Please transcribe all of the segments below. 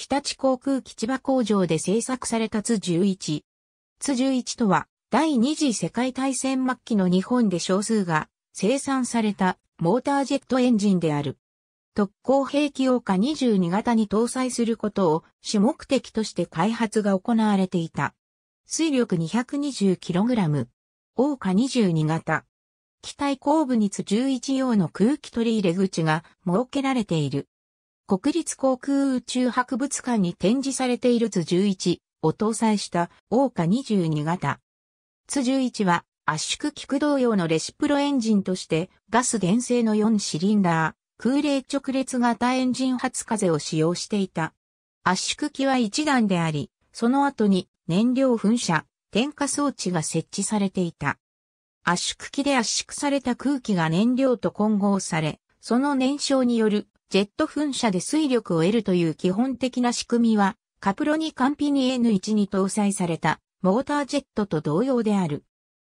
日立航空基地場工場で製作された津11。津11とは、第二次世界大戦末期の日本で少数が生産されたモータージェットエンジンである。特攻兵器用化22型に搭載することを主目的として開発が行われていた。水力 220kg。桜花22型。機体後部に津11用の空気取り入れ口が設けられている。国立航空宇宙博物館に展示されている図11を搭載した大火22型。図11は圧縮気動用のレシプロエンジンとしてガス原生の4シリンダー、空冷直列型エンジン発風を使用していた。圧縮機は1段であり、その後に燃料噴射、点火装置が設置されていた。圧縮機で圧縮された空気が燃料と混合され、その燃焼によるジェット噴射で水力を得るという基本的な仕組みは、カプロニカンピニ N1 に搭載されたモータージェットと同様である。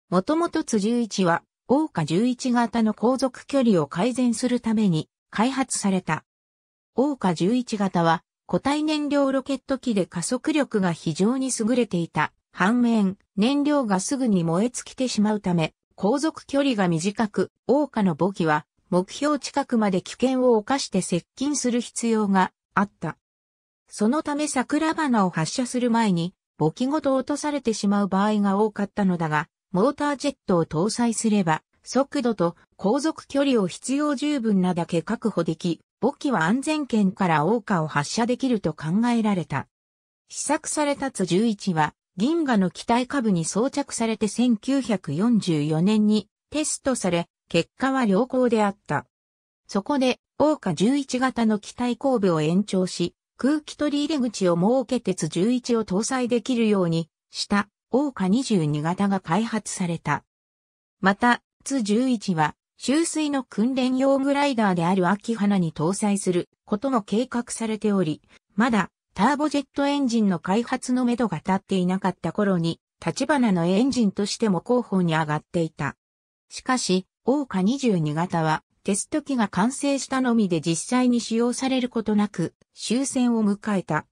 もともとツ11は、オーカ11型の航続距離を改善するために開発された。オーカ11型は、固体燃料ロケット機で加速力が非常に優れていた。反面、燃料がすぐに燃え尽きてしまうため、航続距離が短く、オーカの母機は目標近くまで危険を犯して接近する必要があった。そのため桜花を発射する前に、簿記ごと落とされてしまう場合が多かったのだが、モータージェットを搭載すれば、速度と航続距離を必要十分なだけ確保でき、簿記は安全圏から大花を発射できると考えられた。試作されたツ11は、銀河の機体下部に装着されて1944年にテストされ、結果は良好であった。そこで、大花11型の機体後部を延長し、空気取り入れ口を設け鉄11を搭載できるようにした、桜花22型が開発された。また、ツ11は、収水の訓練用グライダーである秋花に搭載することも計画されており、まだターボジェットエンジンの開発のめどが立っていなかった頃に、立花のエンジンとしても候補に上がっていた。しかし、オーカ22型はテスト機が完成したのみで実際に使用されることなく終戦を迎えた。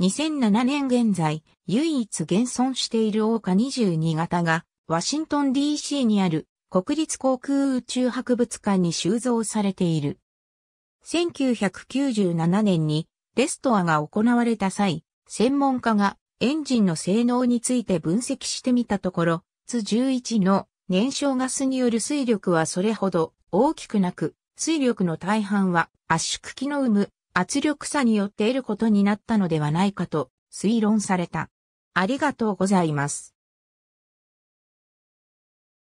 2007年現在、唯一現存しているオーカ22型がワシントン DC にある国立航空宇宙博物館に収蔵されている。1997年にレストアが行われた際、専門家がエンジンの性能について分析してみたところ、ツ11の燃焼ガスによる水力はそれほど大きくなく、水力の大半は圧縮機の生む圧力差によって得ることになったのではないかと推論された。ありがとうございます。